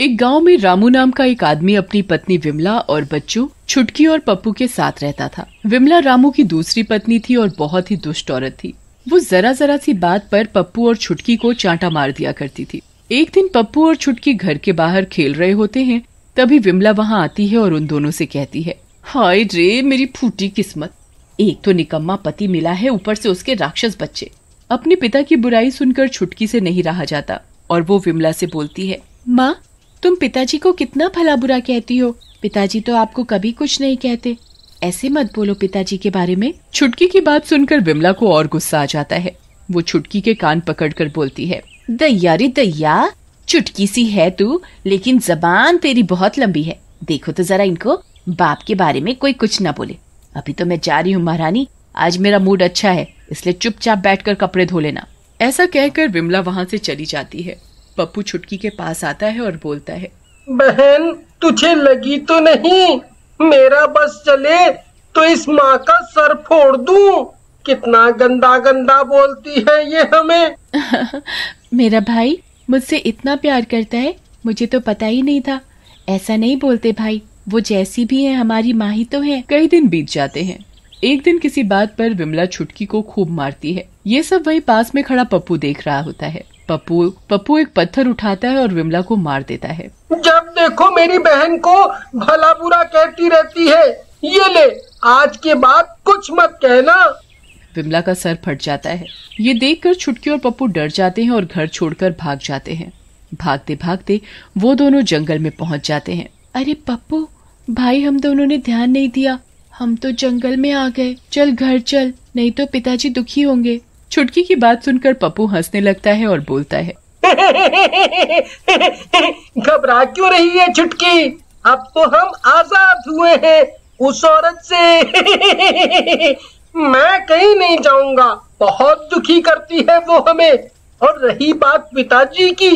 एक गांव में रामू नाम का एक आदमी अपनी पत्नी विमला और बच्चों छुटकी और पप्पू के साथ रहता था विमला रामू की दूसरी पत्नी थी और बहुत ही दुष्ट औरत थी वो जरा जरा सी बात पर पप्पू और छुटकी को चांटा मार दिया करती थी एक दिन पप्पू और छुटकी घर के बाहर खेल रहे होते हैं तभी विमला वहाँ आती है और उन दोनों से कहती है हाय रे मेरी फूटी किस्मत एक तो निकम्मा पति मिला है ऊपर से उसके राक्षस बच्चे अपने पिता की बुराई सुनकर छुटकी से नहीं रहा जाता और वो विमला से बोलती है माँ तुम पिताजी को कितना भला बुरा कहती हो पिताजी तो आपको कभी कुछ नहीं कहते ऐसे मत बोलो पिताजी के बारे में छुटकी की बात सुनकर विमला को और गुस्सा आ जाता है वो छुटकी के कान पकड़कर बोलती है दया रे दैया चुटकी सी है तू लेकिन जबान तेरी बहुत लंबी है देखो तो जरा इनको बाप के बारे में कोई कुछ ना बोले अभी तो मैं जा रही हूँ महारानी आज मेरा मूड अच्छा है इसलिए चुपचाप बैठकर कपड़े धो लेना ऐसा कहकर विमला वहाँ से चली जाती है पप्पू छुटकी के पास आता है और बोलता है बहन तुझे लगी तो नहीं मेरा बस चले तो इस माँ का सर फोड़ दूं कितना गंदा गंदा बोलती है ये हमें मेरा भाई मुझसे इतना प्यार करता है मुझे तो पता ही नहीं था ऐसा नहीं बोलते भाई वो जैसी भी है हमारी माँ ही तो है कई दिन बीत जाते हैं एक दिन किसी बात पर विमला छुटकी को खूब मारती है ये सब वही पास में खड़ा पप्पू देख रहा होता है पप्पू पप्पू एक पत्थर उठाता है और विमला को मार देता है जब देखो मेरी बहन को भला बुरा कहती रहती है ये ले आज के बाद कुछ मत कहना विमला का सर फट जाता है ये देखकर छुटकी और पप्पू डर जाते हैं और घर छोड़कर भाग जाते हैं भागते भागते वो दोनों जंगल में पहुंच जाते हैं अरे पप्पू भाई हम दोनों ने ध्यान नहीं दिया हम तो जंगल में आ गए चल घर चल नहीं तो पिताजी दुखी होंगे छुटकी की बात सुनकर पप्पू हंसने लगता है और बोलता है घबरा क्यों रही है छुटकी अब तो हम आजाद हुए हैं उस औरत से मैं कहीं नहीं जाऊंगा बहुत दुखी करती है वो हमें और रही बात पिताजी की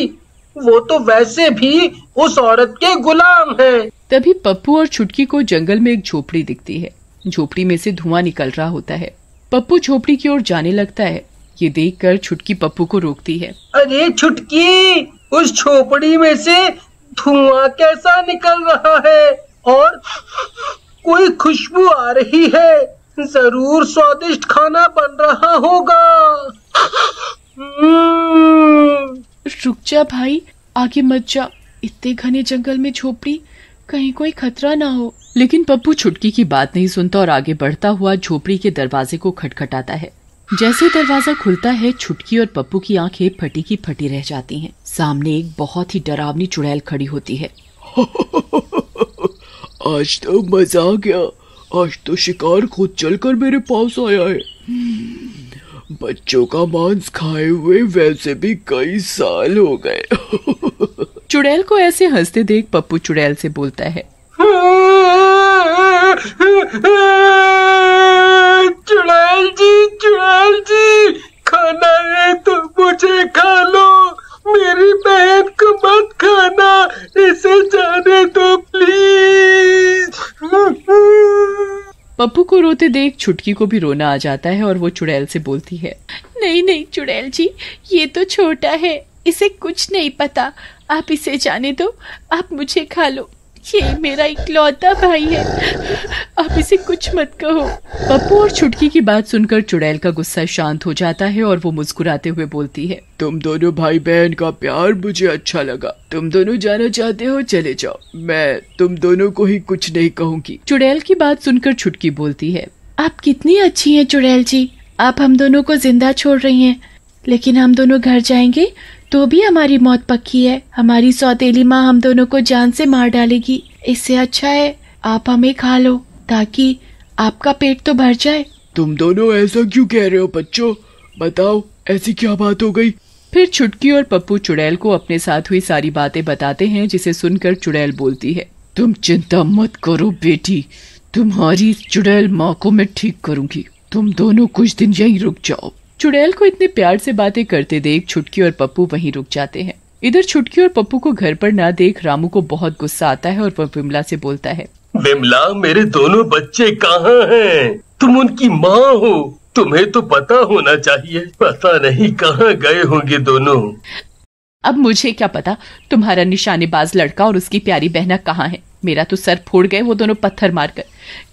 वो तो वैसे भी उस औरत के गुलाम है तभी पप्पू और छुटकी को जंगल में एक झोपड़ी दिखती है झोपड़ी में से धुआं निकल रहा होता है पप्पू झोपड़ी की ओर जाने लगता है ये देखकर छुटकी पप्पू को रोकती है अरे छुटकी उस छोपड़ी में से धुआं कैसा निकल रहा है और कोई खुशबू आ रही है जरूर स्वादिष्ट खाना बन रहा होगा हम्म। रुक जा भाई आगे मत जा इतने घने जंगल में झोपड़ी कहीं कोई खतरा ना हो लेकिन पप्पू छुटकी की बात नहीं सुनता और आगे बढ़ता हुआ झोपड़ी के दरवाजे को खटखटाता है जैसे दरवाजा खुलता है छुटकी और पप्पू की आंखें फटी की फटी रह जाती हैं। सामने एक बहुत ही डरावनी चुड़ैल खड़ी होती है आज तो मजा आ गया आज तो शिकार खुद चलकर मेरे पास आया है बच्चों का मांस खाए हुए वैसे भी कई साल हो गए चुड़ैल को ऐसे हंसते देख पप्पू चुड़ैल से बोलता है चुड़ैल जी चुड़ैल जी खाना है तो मुझे खा लो मेरी बहन को मत खाना इसे जाने दो प्लीज पप्पू को रोते देख छुटकी को भी रोना आ जाता है और वो चुड़ैल से बोलती है नहीं नहीं चुड़ैल जी ये तो छोटा है इसे कुछ नहीं पता आप इसे जाने दो आप मुझे खा लो ये मेरा इकलौता भाई है आप इसे कुछ मत कहो पप्पू और छुटकी की बात सुनकर चुड़ैल का गुस्सा शांत हो जाता है और वो मुस्कुराते हुए बोलती है तुम दोनों भाई बहन का प्यार मुझे अच्छा लगा तुम दोनों जाना चाहते हो चले जाओ मैं तुम दोनों को ही कुछ नहीं कहूँगी चुड़ैल की बात सुनकर छुटकी बोलती है आप कितनी अच्छी हैं चुड़ैल जी आप हम दोनों को जिंदा छोड़ रही हैं लेकिन हम दोनों घर जाएंगे तो भी हमारी मौत पक्की है हमारी सौतेली माँ हम दोनों को जान से मार डालेगी इससे अच्छा है आप हमें खा लो ताकि आपका पेट तो भर जाए तुम दोनों ऐसा क्यों कह रहे हो बच्चों बताओ ऐसी क्या बात हो गई फिर छुटकी और पप्पू चुड़ैल को अपने साथ हुई सारी बातें बताते हैं जिसे सुनकर चुड़ैल बोलती है तुम चिंता मत करो बेटी तुम्हारी चुड़ैल माँ को मैं ठीक करूँगी तुम दोनों कुछ दिन यहीं रुक जाओ चुड़ैल को इतने प्यार से बातें करते देख छुटकी और पप्पू वहीं रुक जाते हैं इधर छुटकी और पप्पू को घर पर ना देख रामू को बहुत गुस्सा आता है और वह विमला से बोलता है विमला मेरे दोनों बच्चे कहाँ हैं? तुम उनकी माँ हो तुम्हें तो पता होना चाहिए पता नहीं कहाँ गए होंगे दोनों अब मुझे क्या पता तुम्हारा निशानेबाज लड़का और उसकी प्यारी बहना कहाँ है मेरा तो सर फोड़ गए वो दोनों पत्थर मारकर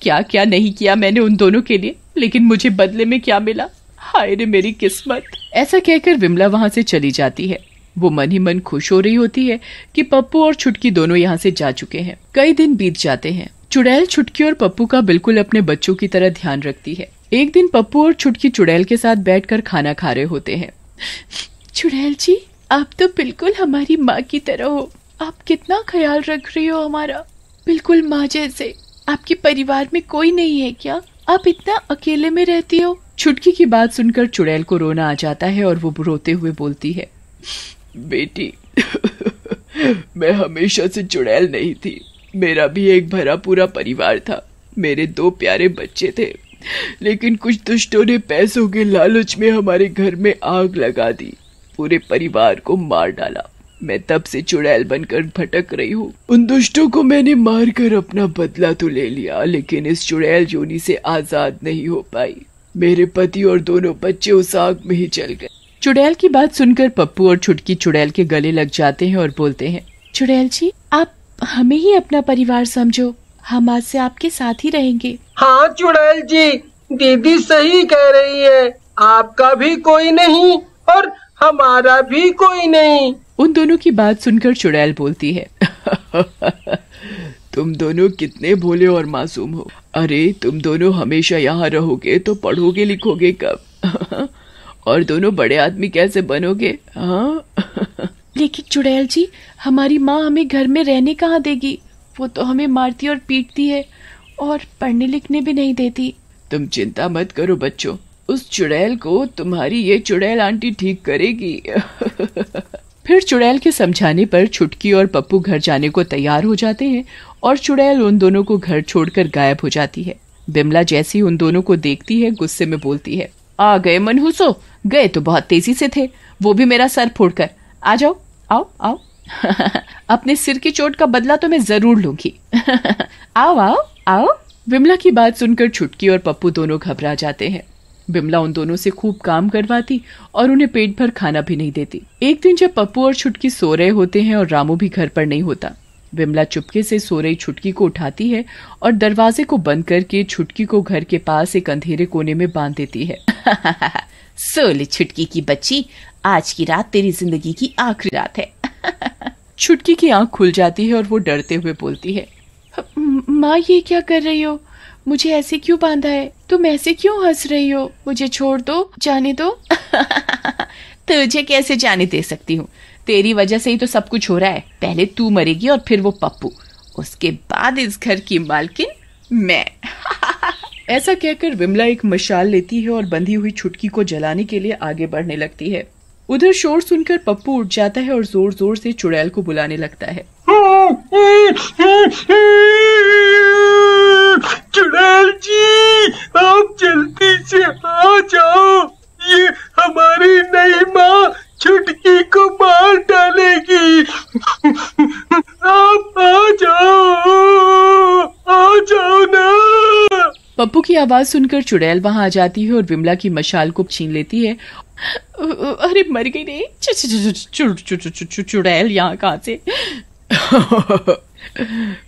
क्या क्या नहीं किया मैंने उन दोनों के लिए लेकिन मुझे बदले में क्या मिला हाय रे मेरी किस्मत ऐसा कहकर विमला वहाँ से चली जाती है वो मन ही मन खुश हो रही होती है कि पप्पू और छुटकी दोनों यहाँ से जा चुके हैं कई दिन बीत जाते हैं चुड़ैल छुटकी और पप्पू का बिल्कुल अपने बच्चों की तरह ध्यान रखती है एक दिन पप्पू और छुटकी चुड़ैल के साथ बैठकर खाना खा रहे होते हैं चुड़ैल जी आप तो बिल्कुल हमारी माँ की तरह हो आप कितना ख्याल रख रही हो हमारा बिल्कुल माँ जैसे आपके परिवार में कोई नहीं है क्या आप इतना अकेले में रहती हो छुटकी की बात सुनकर चुड़ैल को रोना आ जाता है और वो रोते हुए बोलती है बेटी मैं हमेशा से चुड़ैल नहीं थी मेरा भी एक भरा पूरा परिवार था मेरे दो प्यारे बच्चे थे लेकिन कुछ दुष्टों ने पैसों के लालच में हमारे घर में आग लगा दी पूरे परिवार को मार डाला मैं तब से चुड़ैल बनकर भटक रही हूँ उन दुष्टों को मैंने मार कर अपना बदला तो ले लिया लेकिन इस चुड़ैल जोनी से आजाद नहीं हो पाई मेरे पति और दोनों बच्चे उस आग में ही चल गए चुड़ैल की बात सुनकर पप्पू और छुटकी चुड़ैल के गले लग जाते हैं और बोलते हैं चुड़ैल जी हमें ही अपना परिवार समझो हम आज से आपके साथ ही रहेंगे हाँ चुड़ैल जी दीदी सही कह रही है आपका भी कोई नहीं और हमारा भी कोई नहीं उन दोनों की बात सुनकर चुड़ैल बोलती है तुम दोनों कितने भोले और मासूम हो अरे तुम दोनों हमेशा यहाँ रहोगे तो पढ़ोगे लिखोगे कब और दोनों बड़े आदमी कैसे बनोगे हाँ लेकिन चुड़ैल जी हमारी माँ हमें घर में रहने कहाँ देगी वो तो हमें मारती और पीटती है और पढ़ने लिखने भी नहीं देती तुम चिंता मत करो बच्चों उस चुड़ैल को तुम्हारी ये चुड़ैल आंटी ठीक करेगी फिर चुड़ैल के समझाने पर छुटकी और पप्पू घर जाने को तैयार हो जाते हैं और चुड़ैल उन दोनों को घर छोड़कर गायब हो जाती है बिमला जैसी उन दोनों को देखती है गुस्से में बोलती है आ गए मनहूसो गए तो बहुत तेजी से थे वो भी मेरा सर फोड़कर आ जाओ आओ आओ अपने सिर की चोट का बदला तो मैं जरूर लूंगी आओ आओ आओ विमला की बात सुनकर छुटकी और पप्पू दोनों घबरा जाते हैं विमला उन दोनों से खूब काम करवाती और उन्हें पेट भर खाना भी नहीं देती एक दिन जब पप्पू और छुटकी सो रहे होते हैं और रामू भी घर पर नहीं होता बिमला चुपके से सो रही छुटकी को उठाती है और दरवाजे को बंद करके छुटकी को घर के पास एक अंधेरे कोने में बांध देती है सोली छुटकी की बच्ची आज की रात तेरी जिंदगी की आखिरी रात है छुटकी की आंख खुल जाती है और वो डरते हुए बोलती है माँ ये क्या कर रही हो मुझे ऐसे क्यों बांधा है तुम ऐसे क्यों हंस रही हो मुझे छोड़ दो जाने दो तुझे कैसे जाने दे सकती हूँ तेरी वजह से ही तो सब कुछ हो रहा है पहले तू मरेगी और फिर वो पप्पू उसके बाद इस घर की मालकिन मैं ऐसा कहकर विमला एक मशाल लेती है और बंधी हुई छुटकी को जलाने के लिए आगे बढ़ने लगती है उधर शोर सुनकर पप्पू उठ जाता है और जोर जोर से चुड़ैल को बुलाने लगता है चुड़ैल जी आप जल्दी से आ जाओ ये हमारी नई माँ छुटकी को मार डालेगी आप आ जाओ आ जाओ ना पप्पू की आवाज सुनकर चुड़ैल वहां आ जाती है और विमला की मशाल को छीन लेती है अरे मर गई रे चुड़ैल यहाँ कहाँ से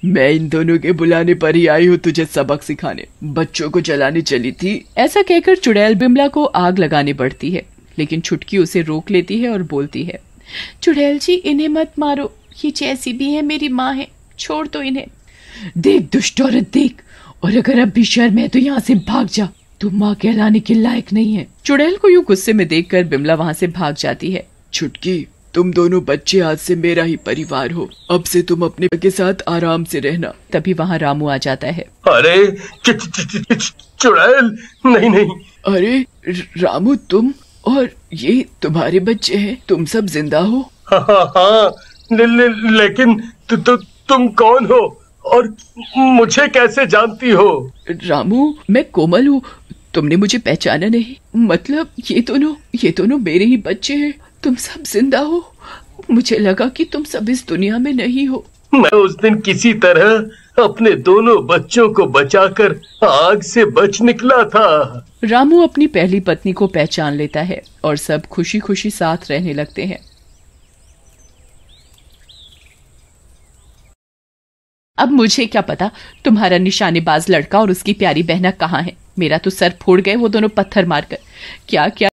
मैं इन दोनों के बुलाने पर ही आई हूँ तुझे सबक सिखाने बच्चों को जलाने चली थी ऐसा कहकर चुड़ैल बिमला को आग लगाने पड़ती है लेकिन छुटकी उसे रोक लेती है और बोलती है चुड़ैल जी इन्हें मत मारो ये जैसी भी है मेरी माँ है छोड़ दो तो इन्हें देख दुष्ट औरत देख और अगर अब भी शर्म है तो यहाँ से भाग जा तुम माँ कहलाने के लायक नहीं है चुड़ैल को यूँ गुस्से में देख कर बिमला वहाँ ऐसी भाग जाती है छुटकी तुम दोनों बच्चे आज से मेरा ही परिवार हो अब से तुम अपने के साथ आराम से रहना तभी वहाँ रामू आ जाता है अरे चुड़ैल नहीं नहीं अरे रामू तुम और ये तुम्हारे बच्चे हैं तुम सब जिंदा हो हाँ, हाँ हाँ ले, ले, लेकिन तु, तु, तुम कौन हो और मुझे कैसे जानती हो रामू मैं कोमल हूँ तुमने मुझे पहचाना नहीं मतलब ये दोनों ये दोनों मेरे ही बच्चे हैं तुम सब जिंदा हो मुझे लगा कि तुम सब इस दुनिया में नहीं हो मैं उस दिन किसी तरह अपने दोनों बच्चों को बचाकर आग से बच निकला था रामू अपनी पहली पत्नी को पहचान लेता है और सब खुशी खुशी साथ रहने लगते हैं अब मुझे क्या पता तुम्हारा निशानेबाज लड़का और उसकी प्यारी बहना कहाँ है मेरा तो सर फोड़ गए वो दोनों पत्थर मारकर क्या क्या